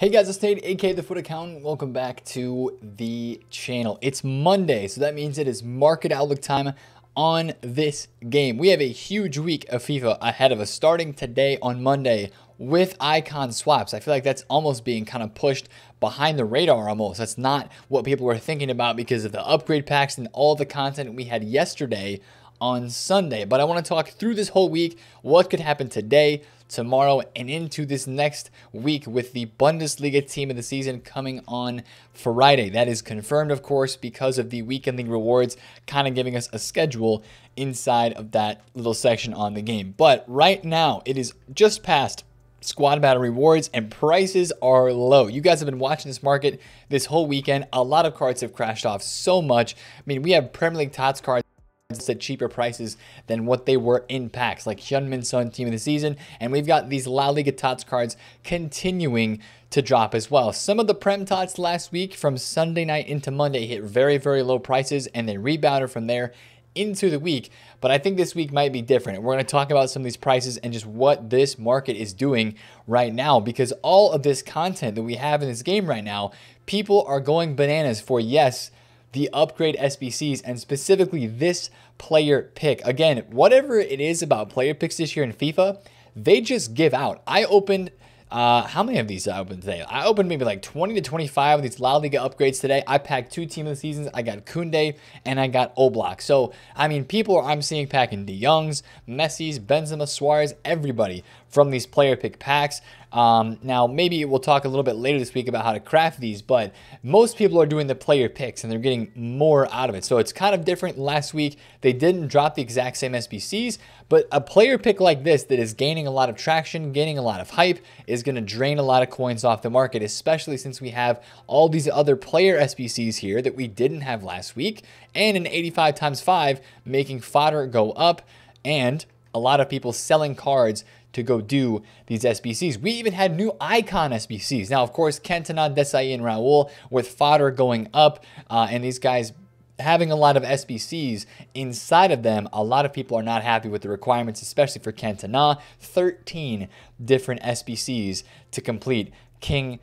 Hey guys, it's Nate, aka The Foot Accountant. Welcome back to the channel. It's Monday, so that means it is market outlook time on this game. We have a huge week of FIFA ahead of us, starting today on Monday with icon swaps. I feel like that's almost being kind of pushed behind the radar almost. That's not what people were thinking about because of the upgrade packs and all the content we had yesterday on Sunday. But I want to talk through this whole week, what could happen today, tomorrow and into this next week with the Bundesliga team of the season coming on Friday. That is confirmed, of course, because of the weekend league rewards kind of giving us a schedule inside of that little section on the game. But right now, it is just past squad battle rewards and prices are low. You guys have been watching this market this whole weekend. A lot of cards have crashed off so much. I mean, we have Premier League Tots cards at cheaper prices than what they were in packs, like Hyunmin Sun Team of the Season. And we've got these La Liga Tots cards continuing to drop as well. Some of the Prem Tots last week from Sunday night into Monday hit very, very low prices and then rebounded from there into the week. But I think this week might be different. We're going to talk about some of these prices and just what this market is doing right now because all of this content that we have in this game right now, people are going bananas for yes the upgrade SBCs and specifically this player pick. Again, whatever it is about player picks this year in FIFA, they just give out. I opened uh, how many of these I opened today? I opened maybe like 20 to 25 of these La Liga upgrades today. I packed two team of the seasons. I got Kunde and I got Oblak. So, I mean, people I'm seeing packing De Youngs, Messi's, Benzema, Suarez, everybody from these player pick packs. Um, now, maybe we'll talk a little bit later this week about how to craft these, but most people are doing the player picks and they're getting more out of it. So it's kind of different. Last week, they didn't drop the exact same SBCs, but a player pick like this that is gaining a lot of traction, gaining a lot of hype, is going to drain a lot of coins off the market, especially since we have all these other player SBCs here that we didn't have last week, and an 85 times 5 making fodder go up, and a lot of people selling cards to go do these SBCs. We even had new icon SBCs. Now, of course, Cantona, Desai, and Raul with fodder going up, uh, and these guys having a lot of SBCs inside of them, a lot of people are not happy with the requirements, especially for Cantona. 13 different SBCs to complete King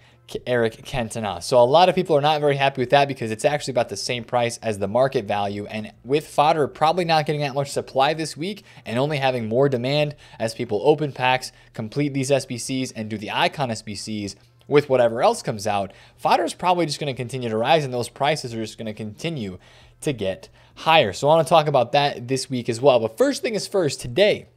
Eric Cantona. So a lot of people are not very happy with that because it's actually about the same price as the market value. And with fodder probably not getting that much supply this week and only having more demand as people open packs, complete these SBCs, and do the icon SBCs with whatever else comes out, fodder is probably just going to continue to rise and those prices are just going to continue to get higher. So I want to talk about that this week as well. But first thing is first, today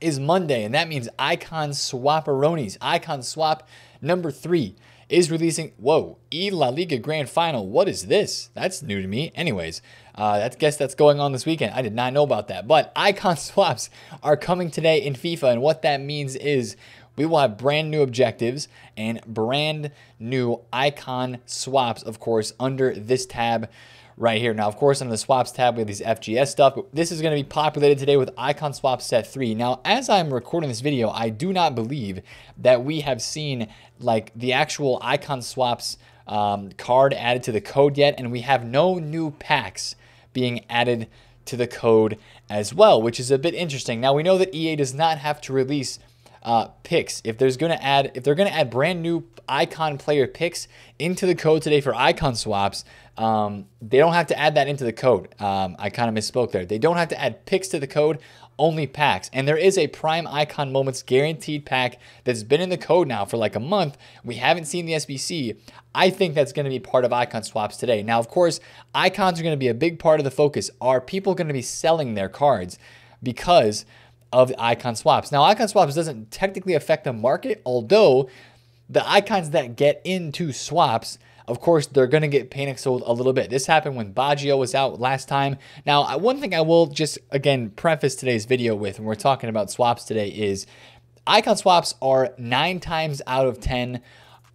is Monday, and that means icon swapperonis. Icon swap Number three is releasing, whoa, E La Liga Grand Final. What is this? That's new to me. Anyways, uh, I guess that's going on this weekend. I did not know about that. But icon swaps are coming today in FIFA. And what that means is we will have brand new objectives and brand new icon swaps, of course, under this tab right here. Now, of course, under the swaps tab, we have these FGS stuff. But this is going to be populated today with icon swap set three. Now, as I'm recording this video, I do not believe that we have seen like the actual icon swaps um, card added to the code yet. And we have no new packs being added to the code as well, which is a bit interesting. Now, we know that EA does not have to release uh, picks. If there's gonna add, if they're gonna add brand new icon player picks into the code today for icon swaps, um, they don't have to add that into the code. Um, I kind of misspoke there. They don't have to add picks to the code, only packs. And there is a Prime Icon Moments guaranteed pack that's been in the code now for like a month. We haven't seen the SBC. I think that's going to be part of icon swaps today. Now, of course, icons are going to be a big part of the focus. Are people going to be selling their cards? Because of icon swaps. Now, icon swaps doesn't technically affect the market, although the icons that get into swaps, of course, they're going to get panic sold a little bit. This happened when Baggio was out last time. Now, one thing I will just, again, preface today's video with, when we're talking about swaps today, is icon swaps are nine times out of 10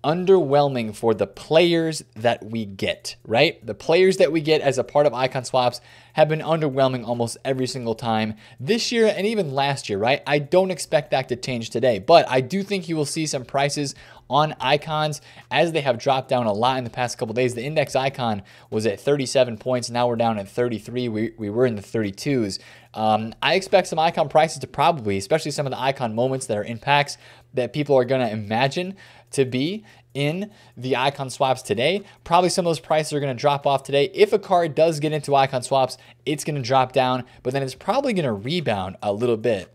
underwhelming for the players that we get, right? The players that we get as a part of icon swaps have been underwhelming almost every single time this year and even last year, right? I don't expect that to change today, but I do think you will see some prices on icons as they have dropped down a lot in the past couple days. The index icon was at 37 points. Now we're down at 33. We, we were in the 32s. Um, I expect some icon prices to probably, especially some of the icon moments that are impacts that people are going to imagine to be in the icon swaps today. Probably some of those prices are going to drop off today. If a card does get into icon swaps, it's going to drop down, but then it's probably going to rebound a little bit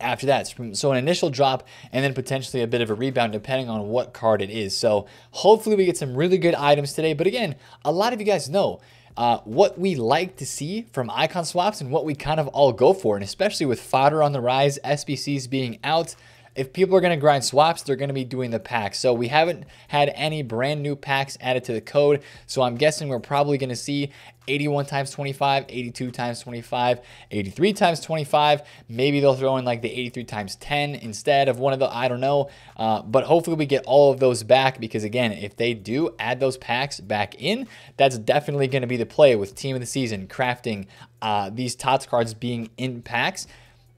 after that. So an initial drop and then potentially a bit of a rebound depending on what card it is. So hopefully we get some really good items today. But again, a lot of you guys know uh, what we like to see from icon swaps and what we kind of all go for. And especially with fodder on the rise, SBCs being out, if people are going to grind swaps, they're going to be doing the packs. So we haven't had any brand new packs added to the code. So I'm guessing we're probably going to see 81 times 25, 82 times 25, 83 times 25. Maybe they'll throw in like the 83 times 10 instead of one of the, I don't know. Uh, but hopefully we get all of those back because again, if they do add those packs back in, that's definitely going to be the play with team of the season crafting uh, these TOTS cards being in packs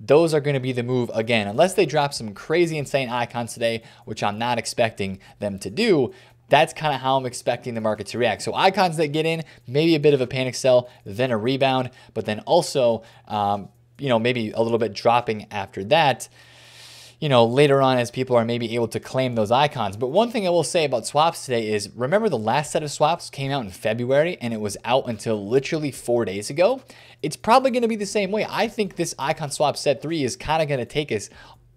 those are going to be the move again. Unless they drop some crazy insane icons today, which I'm not expecting them to do, that's kind of how I'm expecting the market to react. So icons that get in, maybe a bit of a panic sell, then a rebound, but then also, um, you know, maybe a little bit dropping after that you know, later on as people are maybe able to claim those icons. But one thing I will say about swaps today is remember the last set of swaps came out in February and it was out until literally four days ago. It's probably going to be the same way. I think this icon swap set three is kind of going to take us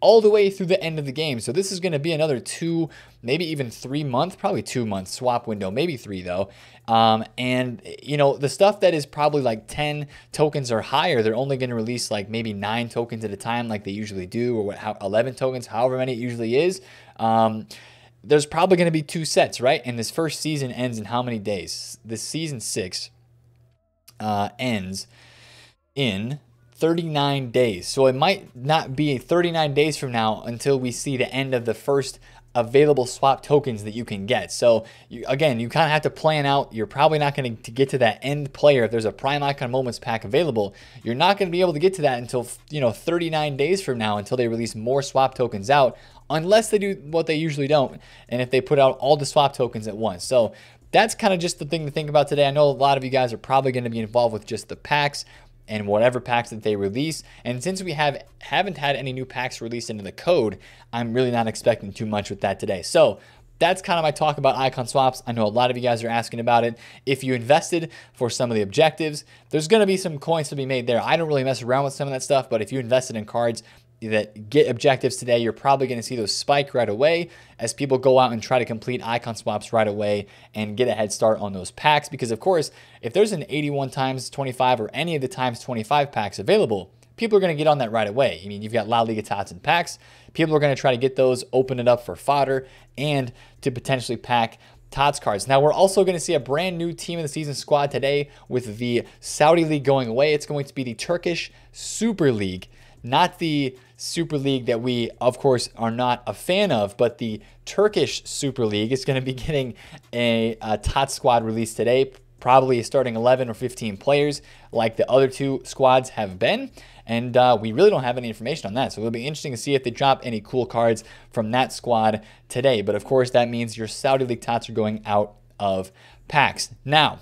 all the way through the end of the game. So this is going to be another two, maybe even three month, probably two month swap window, maybe three though. Um, and you know, the stuff that is probably like 10 tokens or higher, they're only going to release like maybe nine tokens at a time, like they usually do, or what, how, 11 tokens, however many it usually is. Um, there's probably going to be two sets, right? And this first season ends in how many days? This season six uh, ends in 39 days. So it might not be 39 days from now until we see the end of the first available swap tokens that you can get. So you, again, you kind of have to plan out. You're probably not going to get to that end player. If there's a prime icon moments pack available, you're not going to be able to get to that until, you know, 39 days from now until they release more swap tokens out, unless they do what they usually don't. And if they put out all the swap tokens at once. So that's kind of just the thing to think about today. I know a lot of you guys are probably going to be involved with just the packs, and whatever packs that they release. And since we have haven't had any new packs released into the code, I'm really not expecting too much with that today. So that's kind of my talk about icon swaps. I know a lot of you guys are asking about it. If you invested for some of the objectives, there's going to be some coins to be made there. I don't really mess around with some of that stuff, but if you invested in cards, that get objectives today, you're probably going to see those spike right away as people go out and try to complete icon swaps right away and get a head start on those packs. Because, of course, if there's an 81 times 25 or any of the times 25 packs available, people are going to get on that right away. I mean, you've got La Liga tots and packs. People are going to try to get those, open it up for fodder, and to potentially pack Tots cards. Now we're also going to see a brand new team of the season squad today with the Saudi League going away. It's going to be the Turkish Super League not the Super League that we, of course, are not a fan of, but the Turkish Super League is going to be getting a, a Tot squad release today, probably starting 11 or 15 players like the other two squads have been. And uh, we really don't have any information on that. So it'll be interesting to see if they drop any cool cards from that squad today. But of course, that means your Saudi League Tots are going out of packs. Now,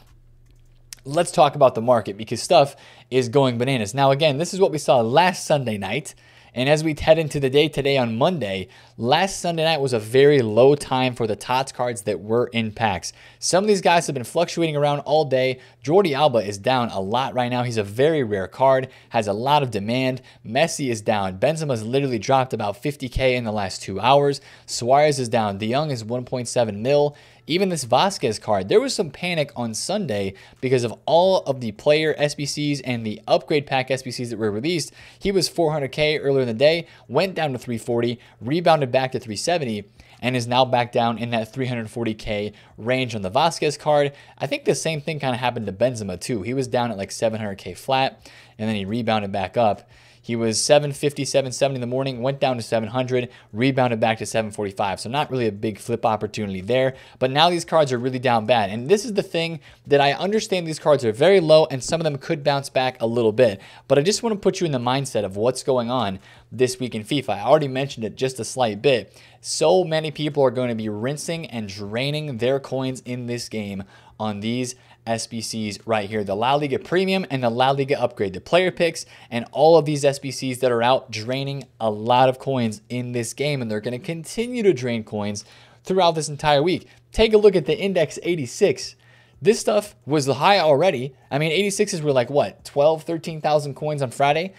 let's talk about the market because stuff is going bananas. Now, again, this is what we saw last Sunday night. And as we head into the day today on Monday, last Sunday night was a very low time for the TOTS cards that were in packs. Some of these guys have been fluctuating around all day. Jordi Alba is down a lot right now. He's a very rare card, has a lot of demand. Messi is down. Benzema's literally dropped about 50K in the last two hours. Suarez is down. De Young is 1.7 mil. Even this Vasquez card, there was some panic on Sunday because of all of the player SBCs and the upgrade pack SBCs that were released. He was 400K earlier in the day, went down to 340, rebounded back to 370 and is now back down in that 340k range on the Vasquez card. I think the same thing kind of happened to Benzema too. He was down at like 700k flat and then he rebounded back up. He was 750, 770 in the morning, went down to 700, rebounded back to 745. So not really a big flip opportunity there. But now these cards are really down bad. And this is the thing that I understand these cards are very low and some of them could bounce back a little bit. But I just want to put you in the mindset of what's going on this week in FIFA. I already mentioned it just a slight bit. So many people are going to be rinsing and draining their coins in this game on these SBCs right here. The La Liga Premium and the La Liga Upgrade, the player picks, and all of these SBCs that are out draining a lot of coins in this game, and they're going to continue to drain coins throughout this entire week. Take a look at the Index 86. This stuff was high already. I mean, 86s were like what, 12, 13,000 coins on Friday?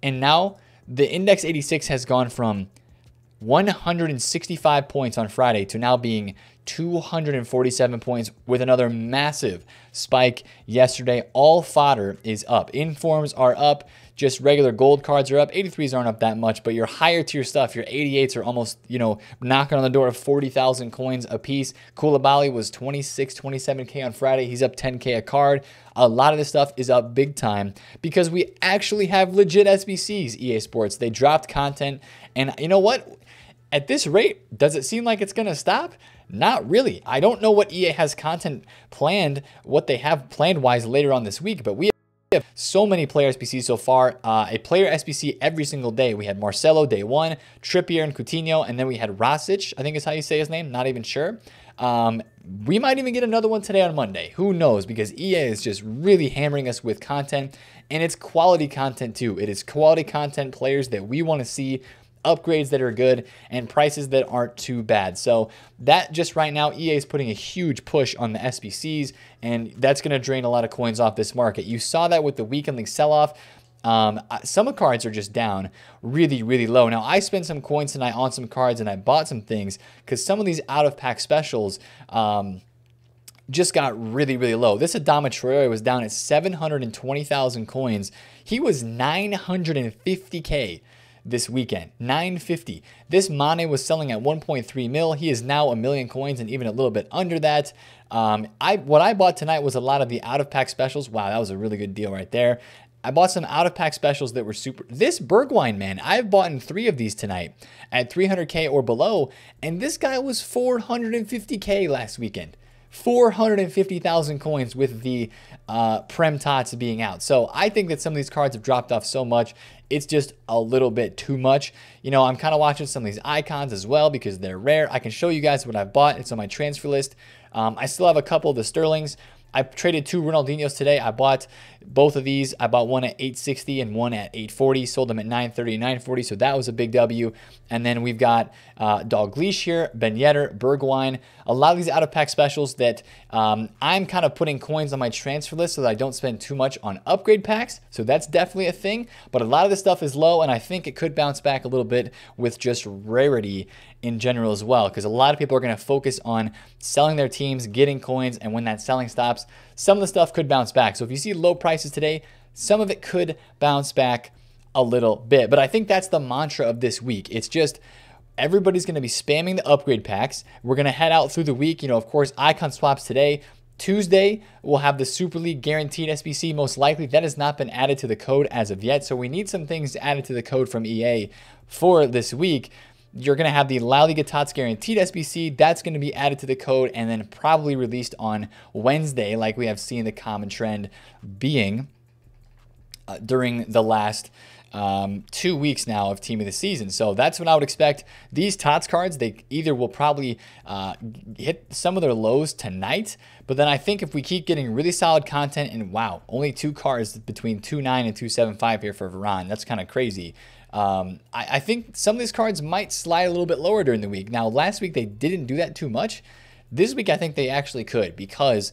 And now the index 86 has gone from 165 points on Friday to now being 247 points with another massive spike yesterday. All fodder is up. Informs are up. Just regular gold cards are up. 83s aren't up that much, but your higher tier stuff, your 88s are almost, you know, knocking on the door of 40,000 coins a piece. Koulibaly was 26, 27K on Friday. He's up 10K a card. A lot of this stuff is up big time because we actually have legit SBCs, EA Sports. They dropped content. And you know what? At this rate, does it seem like it's going to stop? Not really. I don't know what EA has content planned, what they have planned wise later on this week, but we we have so many player SBCs so far. Uh, a player SBC every single day. We had Marcelo day one, Trippier and Coutinho, and then we had Rasic, I think is how you say his name, not even sure. Um, we might even get another one today on Monday. Who knows? Because EA is just really hammering us with content, and it's quality content too. It is quality content players that we want to see upgrades that are good, and prices that aren't too bad. So that just right now, EA is putting a huge push on the SBCs, and that's going to drain a lot of coins off this market. You saw that with the weakening sell-off. Um, some cards are just down really, really low. Now, I spent some coins tonight on some cards and I bought some things because some of these out of pack specials um, just got really, really low. This Adama Traore was down at 720,000 coins. He was 950K this weekend. 950. This Mane was selling at 1.3 mil. He is now a million coins and even a little bit under that. Um, I what I bought tonight was a lot of the out of pack specials. Wow, that was a really good deal right there. I bought some out of pack specials that were super. This Bergwine man, I've bought in three of these tonight at 300k or below, and this guy was 450k last weekend. 450,000 coins with the uh, Prem Tots being out. So I think that some of these cards have dropped off so much, it's just a little bit too much. You know, I'm kind of watching some of these icons as well because they're rare. I can show you guys what I've bought. It's on my transfer list. Um, I still have a couple of the Sterlings. I traded two Ronaldinho's today. I bought both of these. I bought one at 860 and one at 840. Sold them at 930 and 940. So that was a big W. And then we've got uh, Dalgleish here, Ben Yedder, Bergwijn a lot of these out of pack specials that um, I'm kind of putting coins on my transfer list so that I don't spend too much on upgrade packs. So that's definitely a thing, but a lot of this stuff is low and I think it could bounce back a little bit with just rarity in general as well because a lot of people are going to focus on selling their teams, getting coins, and when that selling stops, some of the stuff could bounce back. So if you see low prices today, some of it could bounce back a little bit. But I think that's the mantra of this week. It's just everybody's going to be spamming the upgrade packs. We're going to head out through the week. You know, of course, icon swaps today. Tuesday, we'll have the Super League guaranteed SBC. Most likely, that has not been added to the code as of yet. So we need some things added to the code from EA for this week. You're going to have the Lally Liga guaranteed SBC. That's going to be added to the code and then probably released on Wednesday, like we have seen the common trend being uh, during the last um, two weeks now of team of the season. So that's what I would expect. These Tots cards, they either will probably uh, hit some of their lows tonight, but then I think if we keep getting really solid content, and wow, only two cards between 2.9 and 2.75 here for Veron. That's kind of crazy. Um, I, I think some of these cards might slide a little bit lower during the week. Now, last week they didn't do that too much. This week I think they actually could because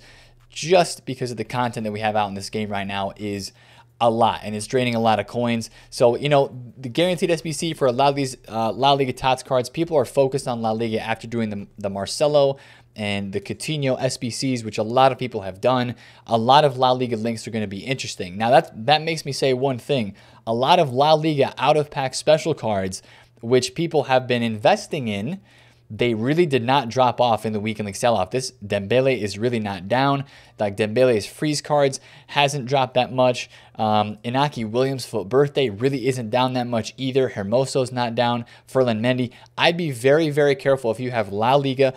just because of the content that we have out in this game right now is – a lot and it's draining a lot of coins. So, you know, the guaranteed SBC for a lot of these uh, La Liga Tots cards, people are focused on La Liga after doing the, the Marcelo and the Coutinho SBCs, which a lot of people have done. A lot of La Liga links are going to be interesting. Now, that, that makes me say one thing. A lot of La Liga out-of-pack special cards, which people have been investing in, they really did not drop off in the weekend league sell-off. This Dembele is really not down. Like Dembele's freeze cards hasn't dropped that much. Um, Inaki Williams foot birthday really isn't down that much either. Hermoso's not down. Ferland Mendy. I'd be very, very careful if you have La Liga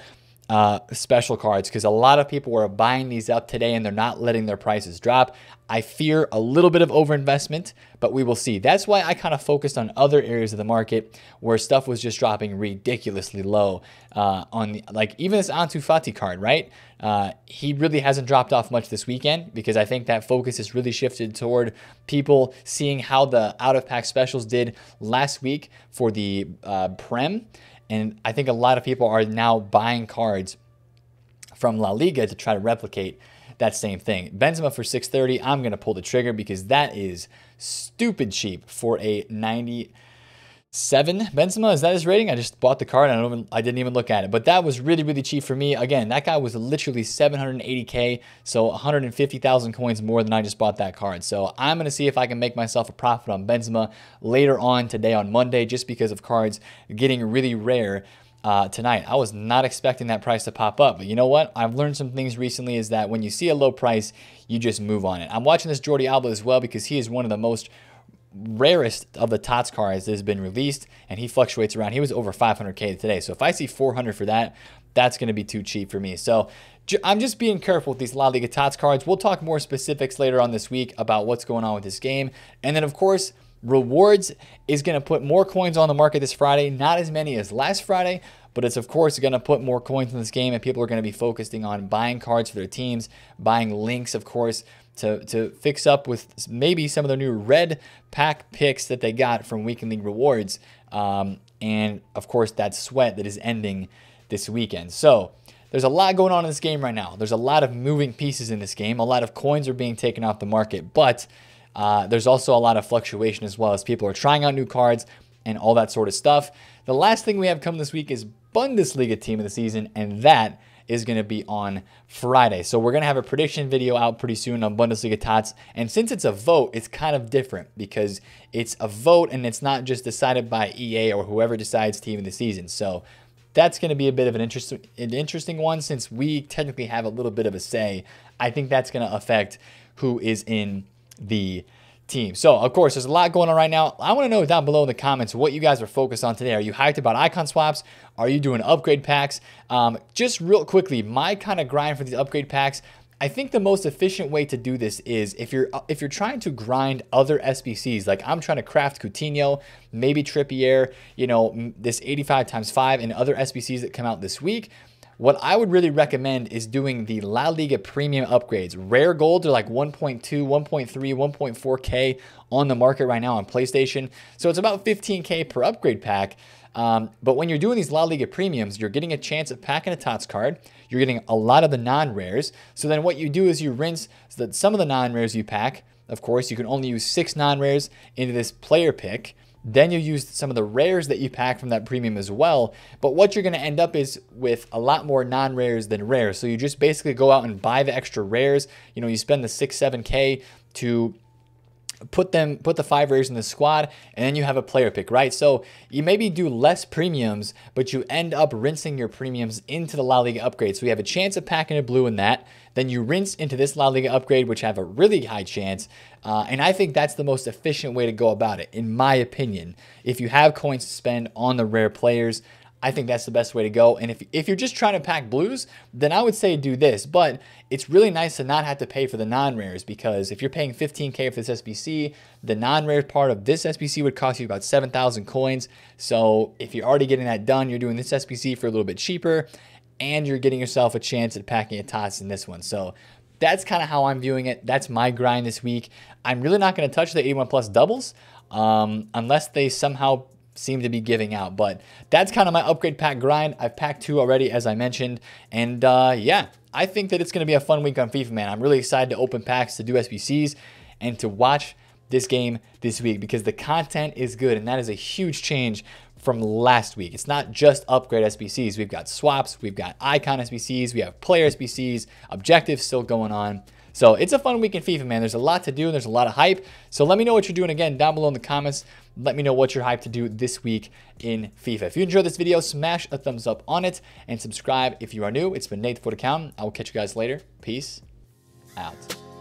uh, special cards because a lot of people were buying these up today and they're not letting their prices drop. I fear a little bit of overinvestment, but we will see. That's why I kind of focused on other areas of the market where stuff was just dropping ridiculously low. Uh, on the, like even this Antu Fati card, right? Uh, he really hasn't dropped off much this weekend because I think that focus has really shifted toward people seeing how the out of pack specials did last week for the uh, Prem and I think a lot of people are now buying cards from La Liga to try to replicate that same thing. Benzema for 630, I'm going to pull the trigger because that is stupid cheap for a 90 seven Benzema. Is that his rating? I just bought the card. I don't even, I didn't even look at it, but that was really, really cheap for me. Again, that guy was literally 780K. So 150,000 coins more than I just bought that card. So I'm going to see if I can make myself a profit on Benzema later on today on Monday, just because of cards getting really rare. Uh, tonight. I was not expecting that price to pop up, but you know what? I've learned some things recently is that when you see a low price, you just move on it. I'm watching this Jordi Alba as well because he is one of the most rarest of the Tots cards that has been released, and he fluctuates around. He was over 500K today. So if I see 400 for that, that's going to be too cheap for me. So I'm just being careful with these La Liga Tots cards. We'll talk more specifics later on this week about what's going on with this game. And then, of course, rewards is going to put more coins on the market this Friday, not as many as last Friday. But it's, of course, going to put more coins in this game, and people are going to be focusing on buying cards for their teams, buying links, of course, to, to fix up with maybe some of the new red pack picks that they got from Weekend League Rewards. Um, and, of course, that sweat that is ending this weekend. So, there's a lot going on in this game right now. There's a lot of moving pieces in this game. A lot of coins are being taken off the market, but uh, there's also a lot of fluctuation as well as people are trying out new cards and all that sort of stuff. The last thing we have come this week is Bundesliga team of the season, and that is going to be on Friday. So we're going to have a prediction video out pretty soon on Bundesliga Tots. And since it's a vote, it's kind of different because it's a vote and it's not just decided by EA or whoever decides team of the season. So that's going to be a bit of an, interest, an interesting one since we technically have a little bit of a say. I think that's going to affect who is in the team. So, of course, there's a lot going on right now. I want to know down below in the comments what you guys are focused on today. Are you hyped about icon swaps? Are you doing upgrade packs? Um, just real quickly, my kind of grind for these upgrade packs. I think the most efficient way to do this is if you're uh, if you're trying to grind other SBCs, like I'm trying to craft Coutinho, maybe Trippier, you know, this 85 times 5 and other SBCs that come out this week, what I would really recommend is doing the La Liga premium upgrades. Rare golds are like 1.2, 1.3, 1.4K on the market right now on PlayStation. So it's about 15K per upgrade pack. Um, but when you're doing these La Liga premiums, you're getting a chance of packing a TOTS card. You're getting a lot of the non rares. So then what you do is you rinse so that some of the non rares you pack, of course, you can only use six non rares into this player pick. Then you use some of the rares that you pack from that premium as well. But what you're going to end up is with a lot more non-rares than rares. So you just basically go out and buy the extra rares. You know, you spend the six, seven K to put them put the five rares in the squad, and then you have a player pick, right? So you maybe do less premiums, but you end up rinsing your premiums into the La Liga upgrade. So you have a chance of packing a blue in that. Then you rinse into this La Liga upgrade, which have a really high chance. Uh, and I think that's the most efficient way to go about it, in my opinion. If you have coins to spend on the rare players, I think that's the best way to go. And if, if you're just trying to pack blues, then I would say do this. But it's really nice to not have to pay for the non-rares because if you're paying 15K for this SBC, the non-rare part of this SBC would cost you about 7,000 coins. So if you're already getting that done, you're doing this SBC for a little bit cheaper and you're getting yourself a chance at packing a tots in this one. So that's kind of how I'm viewing it. That's my grind this week. I'm really not going to touch the 81 plus doubles um, unless they somehow seem to be giving out. But that's kind of my upgrade pack grind. I've packed two already, as I mentioned. And uh, yeah, I think that it's going to be a fun week on FIFA, man. I'm really excited to open packs, to do SBCs, and to watch this game this week because the content is good. And that is a huge change from last week. It's not just upgrade SBCs. We've got swaps, we've got icon SBCs, we have player SBCs, objectives still going on. So it's a fun week in FIFA, man. There's a lot to do and there's a lot of hype. So let me know what you're doing again down below in the comments. Let me know what you're hyped to do this week in FIFA. If you enjoyed this video, smash a thumbs up on it and subscribe if you are new. It's been Nate the Foot I will catch you guys later. Peace out.